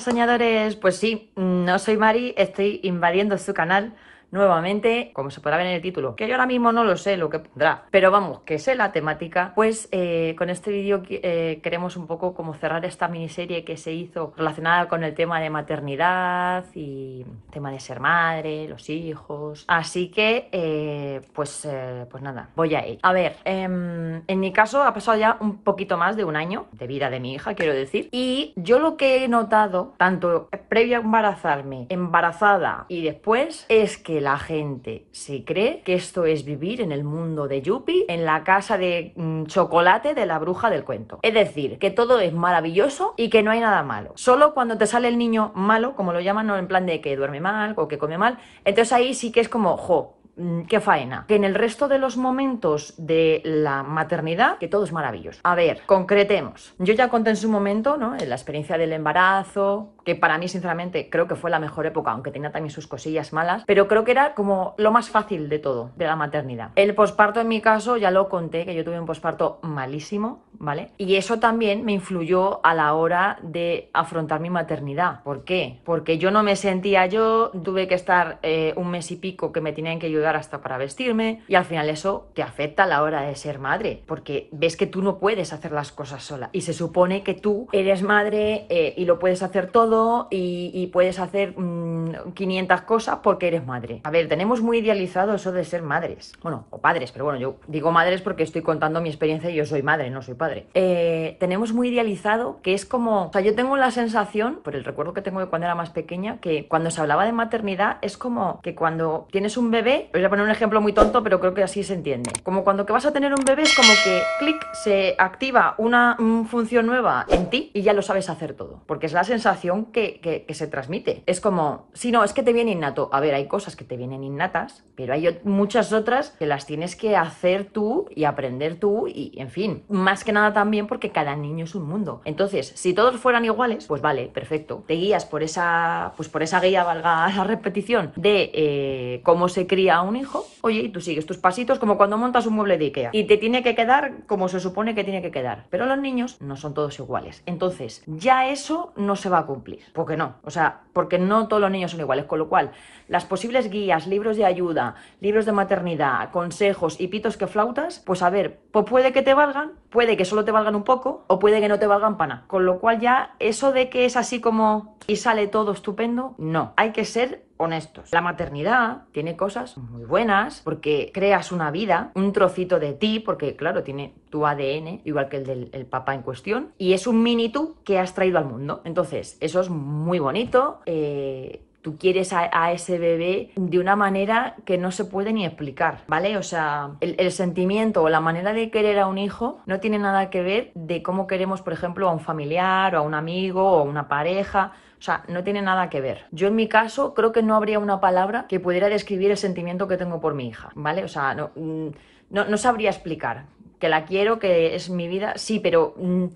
soñadores, pues sí, mm, no soy Mari, estoy invadiendo su canal nuevamente, como se podrá ver en el título, que yo ahora mismo no lo sé lo que pondrá, pero vamos, que sé la temática, pues eh, con este vídeo eh, queremos un poco como cerrar esta miniserie que se hizo relacionada con el tema de maternidad y tema de ser madre, los hijos, así que eh, pues, pues nada, voy a ir. A ver, em, en mi caso ha pasado ya un poquito más de un año de vida de mi hija, quiero decir, y yo lo que he notado, tanto previo a embarazarme, embarazada y después, es que la gente se cree que esto es vivir en el mundo de Yuppie, en la casa de mm, chocolate de la bruja del cuento. Es decir, que todo es maravilloso y que no hay nada malo. Solo cuando te sale el niño malo, como lo llaman, ¿no? en plan de que duerme mal o que come mal, entonces ahí sí que es como, jo, Mm, qué faena. Que en el resto de los momentos de la maternidad, que todo es maravilloso. A ver, concretemos. Yo ya conté en su momento, ¿no? Eh, la experiencia del embarazo, que para mí, sinceramente, creo que fue la mejor época, aunque tenía también sus cosillas malas, pero creo que era como lo más fácil de todo, de la maternidad. El posparto, en mi caso, ya lo conté, que yo tuve un posparto malísimo, ¿vale? Y eso también me influyó a la hora de afrontar mi maternidad. ¿Por qué? Porque yo no me sentía yo, tuve que estar eh, un mes y pico que me tenían que ayudar hasta para vestirme y al final eso te afecta a la hora de ser madre porque ves que tú no puedes hacer las cosas sola y se supone que tú eres madre eh, y lo puedes hacer todo y, puedes hacer 500 mm, cosas porque eres madre. A ver, tenemos muy idealizado eso de ser madres, bueno, o padres, pero bueno, yo digo madres porque estoy contando mi experiencia y yo soy madre, no soy padre. Eh, tenemos muy idealizado que es como, o sea, yo tengo la sensación, por el recuerdo que tengo de cuando era más pequeña, que cuando se hablaba de maternidad es como que cuando tienes un bebé, voy a poner un ejemplo muy tonto, pero creo que así se entiende. Como cuando que vas a tener un bebé, es como que clic, se activa una mm, función nueva en ti y ya lo sabes hacer todo. Porque es la sensación que, se transmite. Es como, si no, es que te viene innato. A ver, hay cosas que te vienen innatas, pero hay muchas otras que las tienes que hacer tú y aprender tú y, en fin, más que nada también porque cada niño es un mundo. Entonces, si todos fueran iguales, pues vale, perfecto. Te guías por esa, pues por esa guía, valga la repetición, de eh, cómo se cría un un hijo, oye, y tú sigues tus pasitos como cuando montas un mueble de Ikea. Y te tiene que quedar como se supone que tiene que quedar. Pero los niños no son todos iguales. Entonces, ya eso no se va a cumplir. ¿Por qué no? O sea, porque no todos los niños son iguales. Con lo cual, las posibles guías, libros de ayuda, libros de maternidad, consejos y pitos que flautas, pues a ver, pues puede que te valgan, puede que solo te valgan un poco o puede que no te valgan pana. Con lo cual ya eso de que es así como y sale todo estupendo, no. Hay que ser honestos. La maternidad tiene cosas muy buenas porque creas una vida, un trocito de ti, porque claro, tiene tu ADN, igual que el del papá en cuestión, y es un mini tú que has traído al mundo. Entonces, eso es muy bonito. Eh, tú quieres a, ese bebé de una manera que no se puede ni explicar, ¿vale? O sea, el, el, sentimiento o la manera de querer a un hijo no tiene nada que ver de cómo queremos, por ejemplo, a un familiar o a un amigo o a una pareja. O sea, no tiene nada que ver. Yo en mi caso creo que no habría una palabra que pudiera describir el sentimiento que tengo por mi hija, ¿vale? O sea, no, mm, no, sabría explicar que la quiero, que es mi vida, sí, pero mm,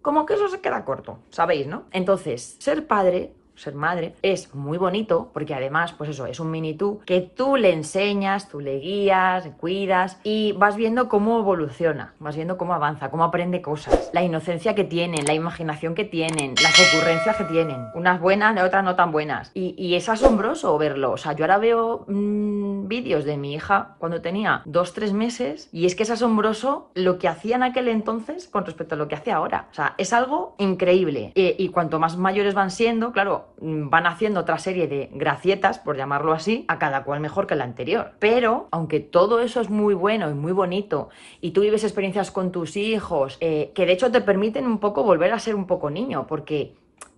como que eso se queda corto, ¿sabéis, no? Entonces, ser padre ser madre, es muy bonito porque además, pues eso, es un mini tú que tú le enseñas, tú le guías, cuidas y vas viendo cómo evoluciona, vas viendo cómo avanza, cómo aprende cosas, la inocencia que tienen, la imaginación que tienen, las ocurrencias que tienen, unas buenas, y otras no tan buenas. Y, es asombroso verlo. O sea, yo ahora veo mm, vídeos de mi hija cuando tenía dos, tres meses y es que es asombroso lo que hacía en aquel entonces con respecto a lo que hace ahora. O sea, es algo increíble. Eh, y cuanto más mayores van siendo, claro, Mm, van haciendo otra serie de gracietas, por llamarlo así, a cada cual mejor que la anterior. Pero, aunque todo eso es muy bueno y muy bonito, y tú vives experiencias con tus hijos, eh, que de hecho te permiten un poco volver a ser un poco niño, porque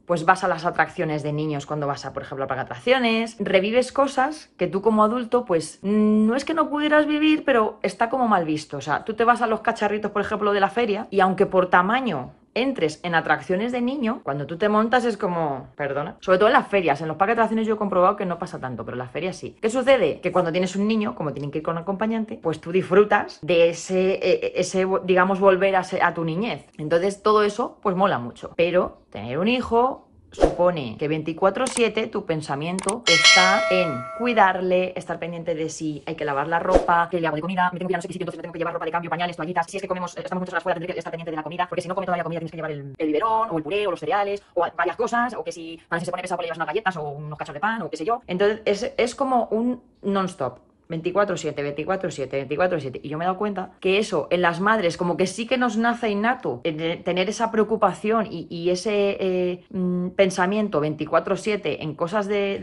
pues vas a las atracciones de niños cuando vas a, por ejemplo, a atracciones, revives cosas que tú como adulto, pues no es que no pudieras vivir, pero está como mal visto. O sea, tú te vas a los cacharritos, por ejemplo, de la feria, y aunque por tamaño entres en atracciones de niño, cuando tú te montas es como, perdona, sobre todo en las ferias, en los parques de atracciones yo he comprobado que no pasa tanto, pero en las ferias sí. ¿Qué sucede? Que cuando tienes un niño, como tienen que ir con un acompañante, pues tú disfrutas de ese, e, e, ese digamos, volver a, a tu niñez. Entonces todo eso, pues mola mucho. Pero tener un hijo, supone que 24/7 tu pensamiento está en cuidarle, estar pendiente de si hay que lavar la ropa, que le hago de comida, me tengo que ir a no sé qué sitio, entonces me tengo que llevar ropa de cambio, pañales, toallitas, si es que comemos, eh, estamos muchas horas fuera, tendré que estar pendiente de la comida, porque si no come toda la comida tienes que llevar el, el, biberón, o el puré, o los cereales, o varias cosas, o que si para si se pone pesado le llevas unas galletas o unos cachos de pan, o qué sé yo. Entonces es, es como un non-stop, 24-7, 24-7, 24-7. Y yo me he dado cuenta que eso en las madres, como que sí que nos nace innato, eh, tener esa preocupación y, ese eh, mm, pensamiento 24-7 en cosas de,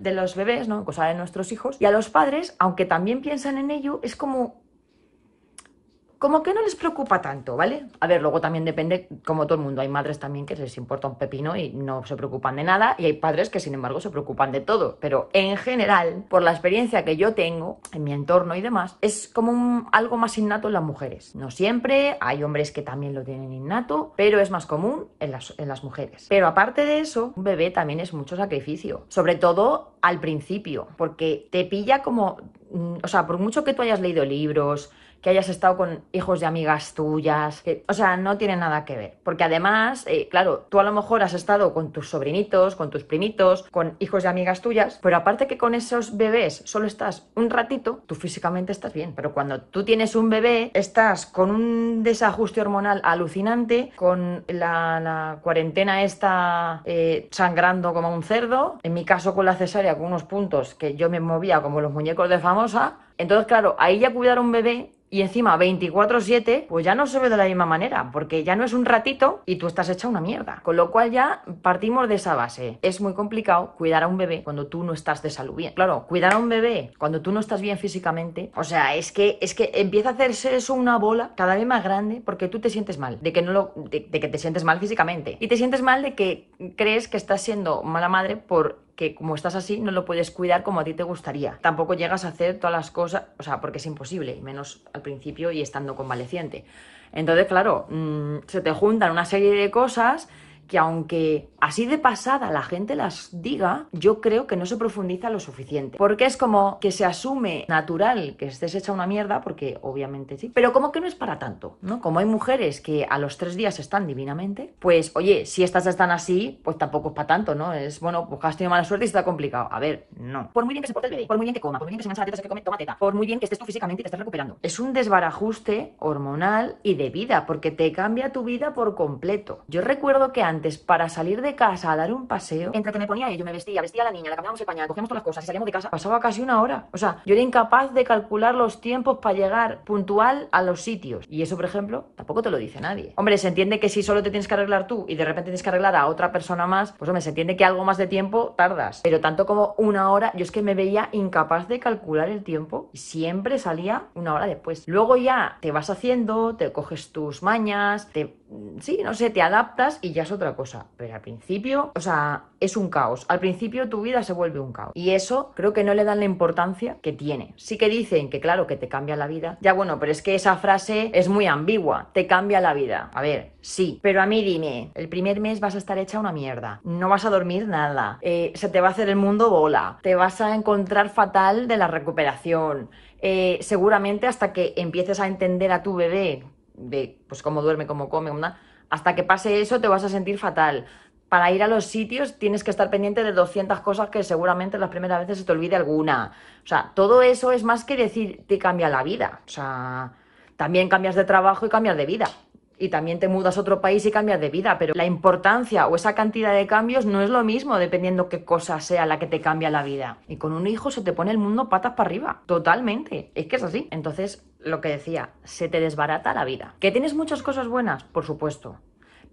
de, los bebés, ¿no? En cosas de nuestros hijos. Y a los padres, aunque también piensan en ello, es como como que no les preocupa tanto, ¿vale? A ver, luego también depende, como todo el mundo, hay madres también que les importa un pepino y no se preocupan de nada, y hay padres que sin embargo se preocupan de todo, pero en general, por la experiencia que yo tengo en mi entorno y demás, es como algo más innato en las mujeres. No siempre, hay hombres que también lo tienen innato, pero es más común en las, en las mujeres. Pero aparte de eso, un bebé también es mucho sacrificio, sobre todo al principio, porque te pilla como, mm, o sea, por mucho que tú hayas leído libros, que hayas estado con hijos de amigas tuyas, que, o sea, no tiene nada que ver. Porque además, eh, claro, tú a lo mejor has estado con tus sobrinitos, con tus primitos, con hijos de amigas tuyas, pero aparte que con esos bebés solo estás un ratito, tú físicamente estás bien. Pero cuando tú tienes un bebé, estás con un desajuste hormonal alucinante, con la, cuarentena está eh, sangrando como un cerdo, en mi caso con la cesárea, con unos puntos que yo me movía como los muñecos de famosa, entonces, claro, ahí ya cuidar un bebé y encima 24/7, pues ya no se ve de la misma manera, porque ya no es un ratito y tú estás hecha una mierda. Con lo cual ya partimos de esa base. Es muy complicado cuidar a un bebé cuando tú no estás de salud bien. Claro, cuidar a un bebé cuando tú no estás bien físicamente, o sea, es que es que empieza a hacerse eso una bola cada vez más grande porque tú te sientes mal, de que no lo de que te sientes mal físicamente y te sientes mal de que crees que estás siendo mala madre por que como estás así no lo puedes cuidar como a ti te gustaría. Tampoco llegas a hacer todas las cosas, o sea, porque es imposible, menos al principio y estando convaleciente. Entonces, claro, mm, se te juntan una serie de cosas que aunque así de pasada la gente las diga, yo creo que no se profundiza lo suficiente. Porque es como que se asume natural que estés hecha una mierda, porque obviamente sí, pero como que no es para tanto, ¿no? Como hay mujeres que a los tres días están divinamente, pues oye, si estas están así, pues tampoco es para tanto, ¿no? Es, bueno, pues has tenido mala suerte y está complicado. A ver, no. Por muy bien que se porte el bebé, por muy bien que coma, por muy bien que se mancha la que come, por muy bien que estés tú físicamente y te estés recuperando. Es un desbarajuste hormonal y de vida, porque te cambia tu vida por completo. Yo recuerdo que antes antes para salir de casa a dar un paseo, entre que me ponía yo me vestía, vestía a la niña, la cambiábamos el pañal, cogíamos todas las cosas y salíamos de casa, pasaba casi una hora. O sea, yo era incapaz de calcular los tiempos para llegar puntual a los sitios. Y eso, por ejemplo, tampoco te lo dice nadie. Hombre, se entiende que si solo te tienes que arreglar tú y de repente tienes que arreglar a otra persona más, pues hombre, se entiende que algo más de tiempo tardas. Pero tanto como una hora, yo es que me veía incapaz de calcular el tiempo y siempre salía una hora después. Luego ya te vas haciendo, te coges tus mañas, te sí, no sé, te adaptas y ya es otra cosa. Pero al principio, o sea, es un caos. Al principio tu vida se vuelve un caos. Y eso creo que no le dan la importancia que tiene. Sí que dicen que claro, que te cambia la vida. Ya bueno, pero es que esa frase es muy ambigua. Te cambia la vida. A ver, sí. Pero a mí dime, el primer mes vas a estar hecha una mierda. No vas a dormir nada. Eh, se te va a hacer el mundo bola. Te vas a encontrar fatal de la recuperación. Eh, seguramente hasta que empieces a entender a tu bebé de pues, cómo duerme, cómo come, hasta que pase eso te vas a sentir fatal. Para ir a los sitios tienes que estar pendiente de 200 cosas que seguramente las primeras veces se te olvide alguna. O sea, todo eso es más que decir te cambia la vida. O sea, también cambias de trabajo y cambias de vida y también te mudas a otro país y cambias de vida, pero la importancia o esa cantidad de cambios no es lo mismo dependiendo qué cosa sea la que te cambia la vida. Y con un hijo se te pone el mundo patas para arriba, totalmente, es que es así. Entonces, lo que decía, se te desbarata la vida. ¿Que tienes muchas cosas buenas? Por supuesto.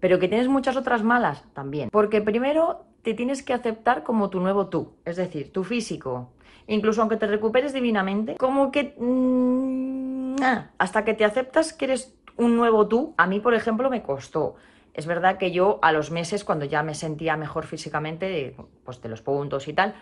Pero que tienes muchas otras malas también. Porque primero te tienes que aceptar como tu nuevo tú, es decir, tu físico. Incluso aunque te recuperes divinamente, como que... Mm, ah, hasta que te aceptas que eres un nuevo tú, a mí, por ejemplo, me costó. Es verdad que yo a los meses, cuando ya me sentía mejor físicamente, pues de los puntos y tal,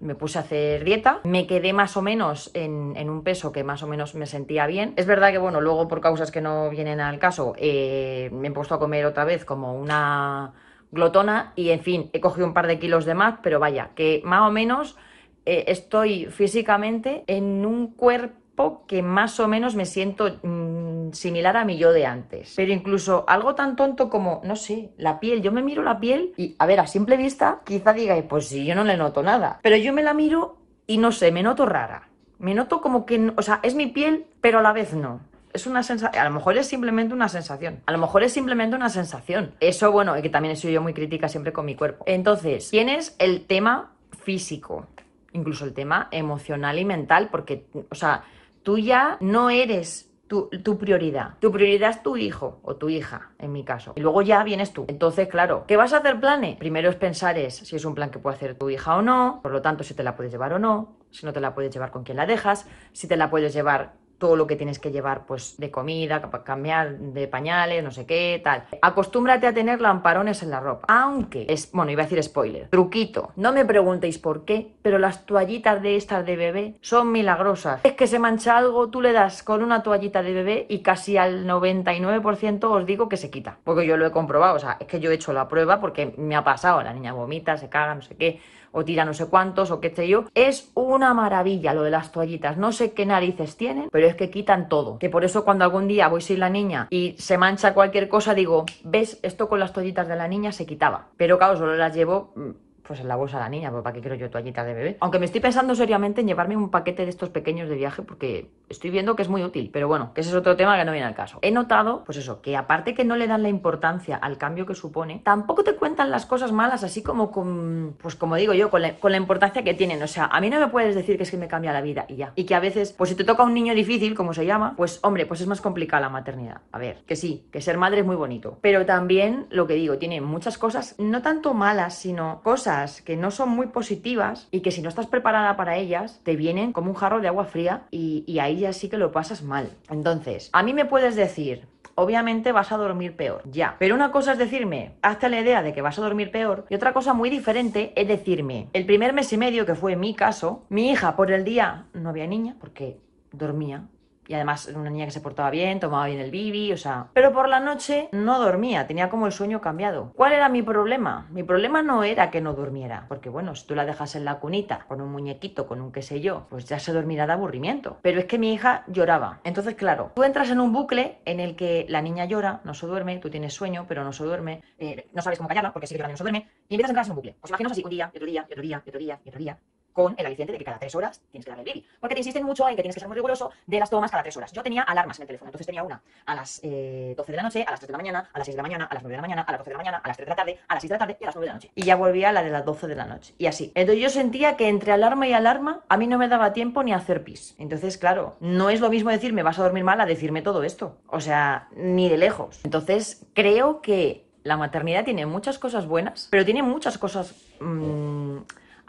me puse a hacer dieta, me quedé más o menos en, un peso que más o menos me sentía bien. Es verdad que, bueno, luego por causas que no vienen al caso, eh, me he puesto a comer otra vez como una glotona y, en fin, he cogido un par de kilos de más, pero vaya, que más o menos eh, estoy físicamente en un cuerpo que más o menos me siento... Mm, similar a mi yo de antes. Pero incluso algo tan tonto como, no sé, la piel. Yo me miro la piel y, a ver, a simple vista, quizá diga, pues sí, yo no le noto nada. Pero yo me la miro y no sé, me noto rara. Me noto como que, o sea, es mi piel, pero a la vez no. Es una sensación, a lo mejor es simplemente una sensación, a lo mejor es simplemente una sensación. Eso, bueno, que también soy yo muy crítica siempre con mi cuerpo. Entonces, tienes el tema físico, incluso el tema emocional y mental, porque, o sea, tú ya no eres tu, prioridad. Tu prioridad es tu hijo o tu hija, en mi caso. Y luego ya vienes tú. Entonces, claro, ¿qué vas a hacer plane? Primero es pensar es si es un plan que puede hacer tu hija o no, por lo tanto, si te la puedes llevar o no, si no te la puedes llevar con quién la dejas, si te la puedes llevar todo lo que tienes que llevar, pues de comida, cambiar de pañales, no sé qué, tal. Acostúmbrate a tener lamparones en la ropa. Aunque, es, bueno, iba a decir spoiler, truquito. No me preguntéis por qué, pero las toallitas de estas de bebé son milagrosas. Es que se mancha algo, tú le das con una toallita de bebé y casi al 99% os digo que se quita. Porque yo lo he comprobado, o sea, es que yo he hecho la prueba porque me ha pasado, la niña vomita, se caga, no sé qué o tira no sé cuántos o qué sé yo. Es una maravilla lo de las toallitas. No sé qué narices tienen, pero es que quitan todo. Que por eso cuando algún día voy sin la niña y se mancha cualquier cosa, digo, ves, esto con las toallitas de la niña se quitaba. Pero claro, solo las llevo mm, pues en la bolsa de la niña, pues ¿para qué quiero yo toallitas de bebé? Aunque me estoy pensando seriamente en llevarme un paquete de estos pequeños de viaje porque estoy viendo que es muy útil, pero bueno, que ese es otro tema que no viene al caso. He notado, pues eso, que aparte que no le dan la importancia al cambio que supone, tampoco te cuentan las cosas malas así como con, pues como digo yo, con la, importancia que tienen. O sea, a mí no me puedes decir que es que me cambia la vida y ya. Y que a veces, pues si te toca un niño difícil, como se llama, pues hombre, pues es más complicada la maternidad. A ver, que sí, que ser madre es muy bonito, pero también lo que digo, tiene muchas cosas, no tanto malas, sino cosas que no son muy positivas y que si no estás preparada para ellas, te vienen como un jarro de agua fría y ahí y así que lo pasas mal. Entonces, a mí me puedes decir, obviamente vas a dormir peor, ya. Pero una cosa es decirme, hazte la idea de que vas a dormir peor, y otra cosa muy diferente es decirme, el primer mes y medio, que fue mi caso, mi hija por el día no había niña, porque dormía y además era una niña que se portaba bien, tomaba bien el bibi, o sea... Pero por la noche no dormía, tenía como el sueño cambiado. ¿Cuál era mi problema? Mi problema no era que no durmiera, porque bueno, si tú la dejas en la cunita con un muñequito, con un qué sé yo, pues ya se dormirá de aburrimiento. Pero es que mi hija lloraba. Entonces, claro, tú entras en un bucle en el que la niña llora, no se duerme, tú tienes sueño, pero no se duerme, eh, no sabes cómo callarla porque sigue llorando no se duerme, y empiezas a entrar en un bucle. Os pues imaginaos así, un día, día, otro día, día, día, con el aliciente de que cada tres horas tienes que darle el baby. Porque te insisten mucho en que tienes que ser muy riguroso de las tomas cada tres horas. Yo tenía alarmas en el teléfono, entonces tenía una a las eh, 12 de la noche, a las 3 de la mañana, a las 6 de la mañana, a las 9 de la mañana, a las 12 de la mañana, a las 3 de la tarde, a las 6 de la tarde y a las 9 de la noche. Y ya volvía a la de las 12 de la noche. Y así. Entonces yo sentía que entre alarma y alarma a mí no me daba tiempo ni a hacer pis. Entonces, claro, no es lo mismo decirme vas a dormir mal a decirme todo esto. O sea, ni de lejos. Entonces, creo que la maternidad tiene muchas cosas buenas, pero tiene muchas cosas mm,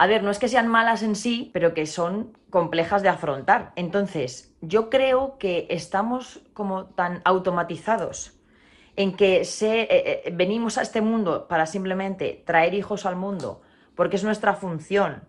a ver, no es que sean malas en sí, pero que son complejas de afrontar. Entonces, yo creo que estamos como tan automatizados en que eh, eh, venimos a este mundo para simplemente traer hijos al mundo, porque es nuestra función.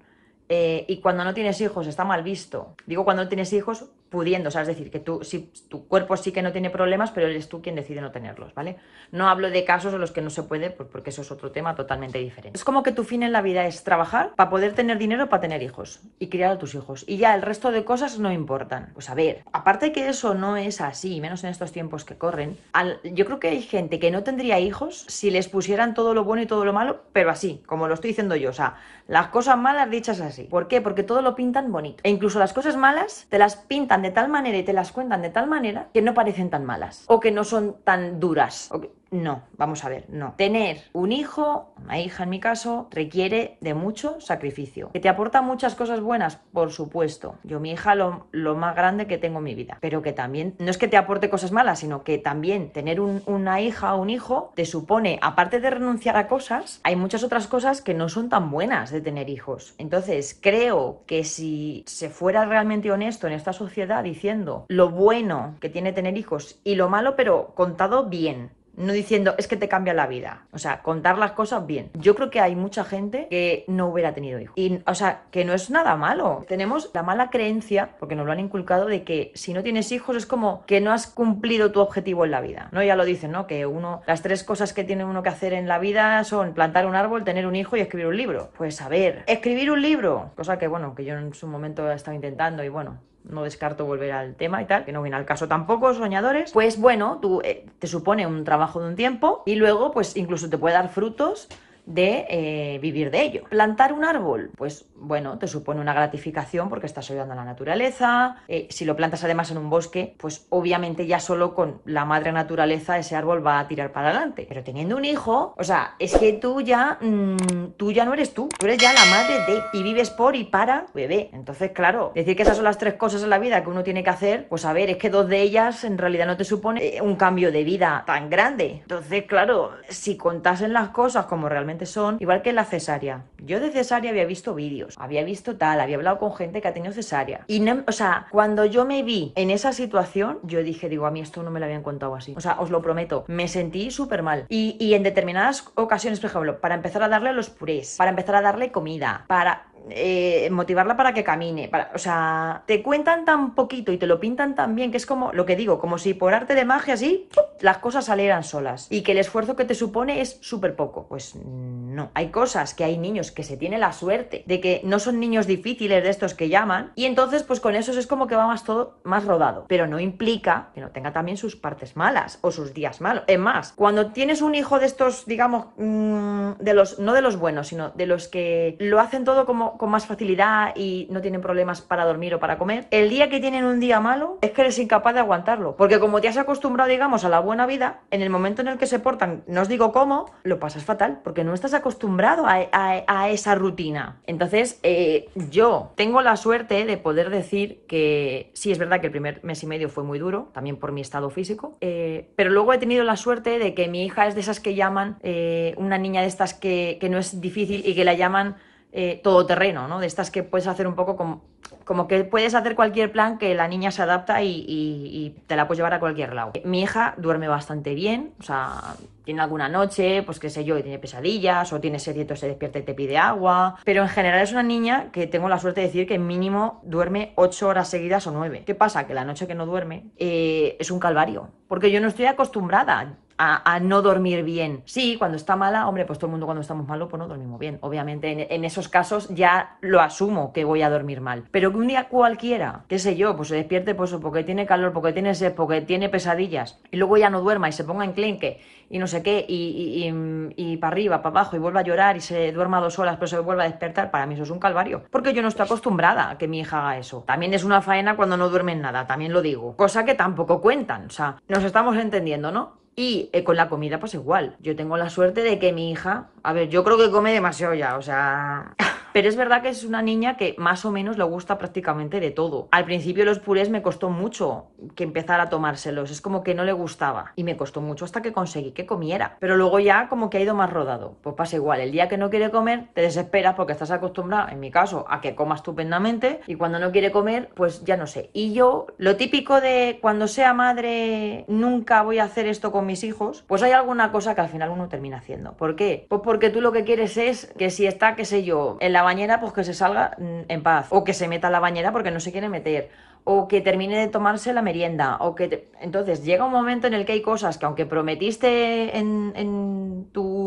Eh, y cuando no tienes hijos está mal visto. Digo cuando no tienes hijos pudiendo, o sea, es decir, que tú, si, tu cuerpo sí que no tiene problemas, pero eres tú quien decide no tenerlos, ¿vale? No hablo de casos en los que no se puede, pues porque eso es otro tema totalmente diferente. Es como que tu fin en la vida es trabajar para poder tener dinero para tener hijos y criar a tus hijos. Y ya el resto de cosas no importan. Pues a ver, aparte que eso no es así, menos en estos tiempos que corren, yo creo que hay gente que no tendría hijos si les pusieran todo lo bueno y todo lo malo, pero así, como lo estoy diciendo yo, o sea, las cosas malas dichas así. ¿Por qué? Porque todo lo pintan bonito. E incluso las cosas malas te las pintan de tal manera y te las cuentan de tal manera que no parecen tan malas o que no son tan duras. No, vamos a ver, no. Tener un hijo, una hija en mi caso, requiere de mucho sacrificio. Que te aporta muchas cosas buenas, por supuesto. Yo, mi hija, lo, más grande que tengo en mi vida. Pero que también, no es que te aporte cosas malas, sino que también tener una hija o un hijo te supone, aparte de renunciar a cosas, hay muchas otras cosas que no son tan buenas de tener hijos. Entonces, creo que si se fuera realmente honesto en esta sociedad diciendo lo bueno que tiene tener hijos y lo malo, pero contado bien, no diciendo, es que te cambia la vida. O sea, contar las cosas bien. Yo creo que hay mucha gente que no hubiera tenido hijos. Y, o sea, que no es nada malo. Tenemos la mala creencia, porque nos lo han inculcado, de que si no tienes hijos es como que no has cumplido tu objetivo en la vida. ¿No? Ya lo dicen, ¿no? Que uno, las tres cosas que tiene uno que hacer en la vida son plantar un árbol, tener un hijo y escribir un libro. Pues a ver, escribir un libro. Cosa que, bueno, que yo en su momento he estado intentando y bueno, no descarto volver al tema y tal, que no viene al caso tampoco, soñadores, pues bueno, tú eh, te supone un trabajo de un tiempo y luego pues incluso te puede dar frutos de eh, vivir de ello. Plantar un árbol, pues bueno, te supone una gratificación porque estás ayudando a la naturaleza. Eh, si lo plantas además en un bosque, pues obviamente ya solo con la madre naturaleza ese árbol va a tirar para adelante. Pero teniendo un hijo, o sea, es que tú ya, mm, tú ya no eres tú, tú eres ya la madre de y vives por y para bebé. Entonces, claro, decir que esas son las tres cosas en la vida que uno tiene que hacer, pues a ver, es que dos de ellas en realidad no te supone eh, un cambio de vida tan grande. Entonces, claro, si contasen las cosas como realmente son, igual que la cesárea. Yo de cesárea había visto vídeos, había visto tal, había hablado con gente que ha tenido cesárea. Y no, o sea, cuando yo me vi en esa situación, yo dije, digo, a mí esto no me lo habían contado así. O sea, os lo prometo, me sentí súper mal. Y, y en determinadas ocasiones, por ejemplo, para empezar a darle los purés, para empezar a darle comida, para eh, motivarla para que camine. Para, o sea, te cuentan tan poquito y te lo pintan tan bien que es como lo que digo, como si por arte de magia así las cosas salieran solas y que el esfuerzo que te supone es súper poco. Pues no. Hay cosas que hay niños que se tiene la suerte de que no son niños difíciles de estos que llaman y entonces pues con esos es como que va más todo más rodado. Pero no implica que no tenga también sus partes malas o sus días malos. Es más, cuando tienes un hijo de estos, digamos, mm, de los, no de los buenos, sino de los que lo hacen todo como con más facilidad y no tienen problemas para dormir o para comer, el día que tienen un día malo es que eres incapaz de aguantarlo. Porque como te has acostumbrado, digamos, a la buena vida, en el momento en el que se portan, no os digo cómo, lo pasas fatal, porque no estás acostumbrado a, esa rutina. Entonces, eh, yo tengo la suerte de poder decir que sí, es verdad que el primer mes y medio fue muy duro, también por mi estado físico, eh, pero luego he tenido la suerte de que mi hija es de esas que llaman eh, una niña de estas que, que no es difícil y que la llaman eh, todo terreno, ¿no? De estas que puedes hacer un poco como, como, que puedes hacer cualquier plan que la niña se adapta y, te la puedes llevar a cualquier lado. Mi hija duerme bastante bien, o sea, tiene alguna noche, pues qué sé yo, y tiene pesadillas o tiene sed se despierta y te pide agua, pero en general es una niña que tengo la suerte de decir que mínimo duerme ocho horas seguidas o nueve ¿Qué pasa? Que la noche que no duerme eh, es un calvario, porque yo no estoy acostumbrada a, no dormir bien. Sí, cuando está mala, hombre, pues todo el mundo cuando estamos malo, pues no dormimos bien. Obviamente, en, esos casos ya lo asumo que voy a dormir mal. Pero que un día cualquiera, qué sé yo, pues se despierte pues, porque tiene calor, porque tiene sed, porque tiene pesadillas, y luego ya no duerma y se ponga en clenque y no sé qué, y, y, para arriba, para abajo, y vuelva a llorar y se duerma dos horas, pero se vuelva a despertar, para mí eso es un calvario. Porque yo no estoy acostumbrada a que mi hija haga eso. También es una faena cuando no duermen nada, también lo digo. Cosa que tampoco cuentan, o sea, nos estamos entendiendo, ¿no? Y eh, con la comida, pues igual. Yo tengo la suerte de que mi hija, a ver, yo creo que come demasiado ya, o sea. Pero es verdad que es una niña que más o menos le gusta prácticamente de todo. Al principio los purés me costó mucho que empezara a tomárselos, es como que no le gustaba y me costó mucho hasta que conseguí que comiera. Pero luego ya como que ha ido más rodado. Pues pasa igual, el día que no quiere comer te desesperas porque estás acostumbrada, en mi caso, a que coma estupendamente y cuando no quiere comer, pues ya no sé. Y yo, lo típico de cuando sea madre, nunca voy a hacer esto con mis hijos, pues hay alguna cosa que al final uno termina haciendo. ¿Por qué? Pues porque tú lo que quieres es que si está, qué sé yo, en la bañera, pues que se salga mm, en paz. O que se meta en la bañera porque no se quiere meter. O que termine de tomarse la merienda. O que Entonces llega un momento en el que hay cosas que aunque prometiste en, en tu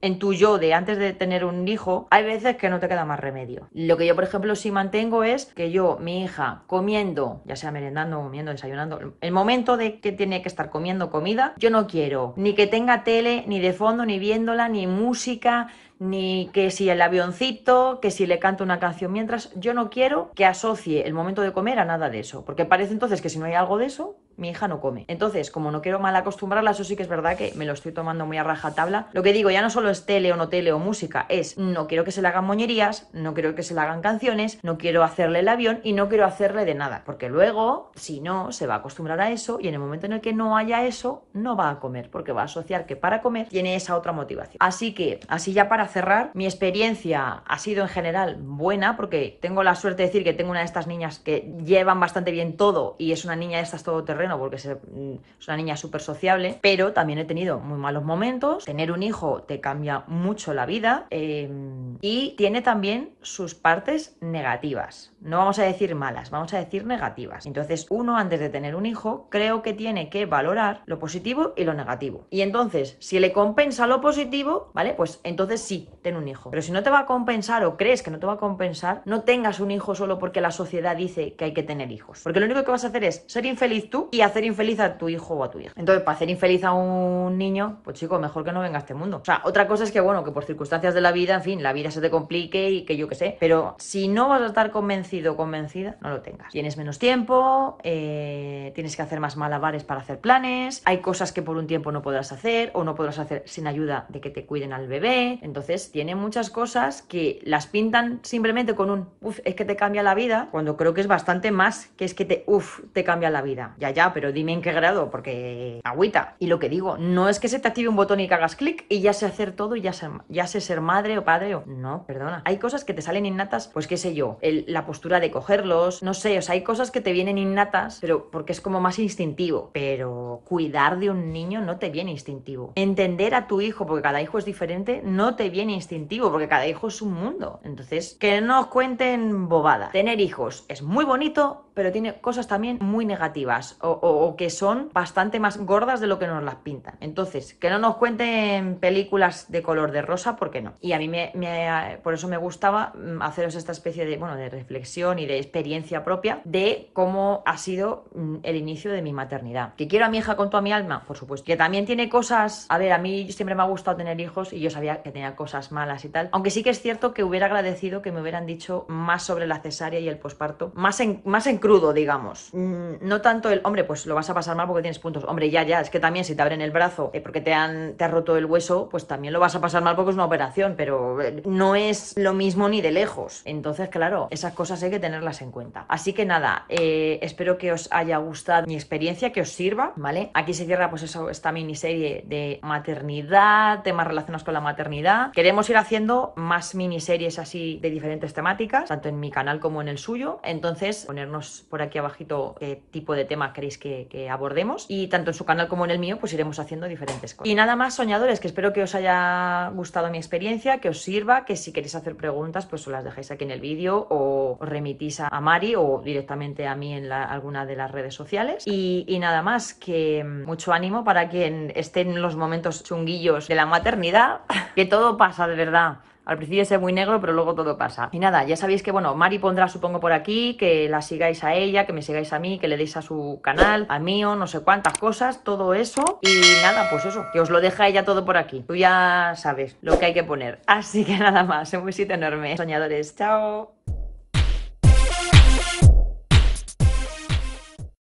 en tu yo de antes de tener un hijo, hay veces que no te queda más remedio. Lo que yo, por ejemplo, sí mantengo es que yo, mi hija, comiendo, ya sea merendando, comiendo, desayunando, el momento de que tiene que estar comiendo comida, yo no quiero ni que tenga tele, ni de fondo, ni viéndola, ni música, ni que si el avioncito, que si le canto una canción mientras, yo no quiero que asocie el momento de comer a nada de eso, porque parece entonces que si no hay algo de eso, mi hija no come. Entonces, como no quiero mal acostumbrarla, eso sí que es verdad que me lo estoy tomando muy a rajatabla. Lo que digo ya no solo es tele o no tele o música, es no quiero que se le hagan moñerías, no quiero que se le hagan canciones, no quiero hacerle el avión y no quiero hacerle de nada, porque luego, si no, se va a acostumbrar a eso y en el momento en el que no haya eso, no va a comer, porque va a asociar que para comer tiene esa otra motivación. Así que, así ya para cerrar, mi experiencia ha sido en general buena, porque tengo la suerte de decir que tengo una de estas niñas que llevan bastante bien todo y es una niña de estas todoterreno porque mm, es una niña súper sociable, pero también he tenido muy malos momentos. Tener un hijo te cambia mucho la vida eh, y tiene también sus partes negativas no vamos a decir malas, vamos a decir negativas. Entonces, uno antes de tener un hijo, creo que tiene que valorar lo positivo y lo negativo. Y entonces, si le compensa lo positivo, ¿vale? Pues entonces sí, ten un hijo. Pero si no te va a compensar o crees que no te va a compensar, no tengas un hijo solo porque la sociedad dice que hay que tener hijos. Porque lo único que vas a hacer es ser infeliz tú y hacer infeliz a tu hijo o a tu hija. Entonces, para hacer infeliz a un niño, pues chico, mejor que no venga a este mundo. O sea, otra cosa es que, bueno, que por circunstancias de la vida, en fin, la vida se te complique y que yo qué sé. Pero si no vas a estar convencido convencida, no lo tengas. Tienes menos tiempo, eh, tienes que hacer más malabares para hacer planes, hay cosas que por un tiempo no podrás hacer o no podrás hacer sin ayuda de que te cuiden al bebé. Entonces, tiene muchas cosas que las pintan simplemente con un, uff, es que te cambia la vida, cuando creo que es bastante más que es que te, uff, te cambia la vida. Ya, ya, pero dime en qué grado, porque agüita. Y lo que digo, no es que se te active un botón y que hagas clic y ya sé hacer todo y ya sé, ya sé ser madre o padre o... No, perdona. Hay cosas que te salen innatas, pues qué sé yo, la postura de cogerlos, no sé, o sea, hay cosas que te vienen innatas, pero porque es como más instintivo, pero cuidar de un niño no te viene instintivo. Entender a tu hijo, porque cada hijo es diferente, no te viene instintivo, porque cada hijo es un mundo. Entonces, que no os cuenten bobada. Tener hijos es muy bonito, pero tiene cosas también muy negativas o, que son bastante más gordas de lo que nos las pintan. Entonces, que no nos cuenten películas de color de rosa, por qué no. Y a mí me por eso me gustaba mm, haceros esta especie de, bueno, de reflexión y de experiencia propia de cómo ha sido mm, el inicio de mi maternidad. ¿Que quiero a mi hija con toda mi alma? Por supuesto. Que también tiene cosas... A ver, a mí siempre me ha gustado tener hijos y yo sabía que tenía cosas malas y tal. Aunque sí que es cierto que hubiera agradecido que me hubieran dicho más sobre la cesárea y el posparto. Más en, más en crudo, digamos. Mm, no tanto el, hombre, pues lo vas a pasar mal porque tienes puntos. Hombre, ya, ya, es que también si te abren el brazo eh, porque te han, te ha roto el hueso, pues también lo vas a pasar mal porque es una operación, pero eh, no es lo mismo ni de lejos. Entonces, claro, esas cosas hay que tenerlas en cuenta. Así que nada, eh, espero que os haya gustado mi experiencia, que os sirva, ¿vale? Aquí se cierra pues eso, esta miniserie de maternidad, temas relacionados con la maternidad. Queremos ir haciendo más miniseries así de diferentes temáticas, tanto en mi canal como en el suyo. Entonces, ponernos por aquí abajito qué tipo de tema queréis que, que abordemos. Y tanto en su canal como en el mío, pues iremos haciendo diferentes cosas. Y nada más, soñadores, que espero que os haya gustado mi experiencia, que os sirva, que si queréis hacer preguntas, pues os las dejáis aquí en el vídeo o remitís a, Mari o directamente a mí en la, alguna de las redes sociales. Y, nada más, que mm, mucho ánimo para quien esté en los momentos chunguillos de la maternidad, que todo pasa de verdad. Al principio es muy negro, pero luego todo pasa. Y nada, ya sabéis que, bueno, Mari pondrá, supongo, por aquí, que la sigáis a ella, que me sigáis a mí, que le deis a su canal, a mío, no sé cuántas cosas, todo eso. Y nada, pues eso, que os lo deja ella todo por aquí. Tú ya sabes lo que hay que poner. Así que nada más, un besito enorme. Soñadores, chao.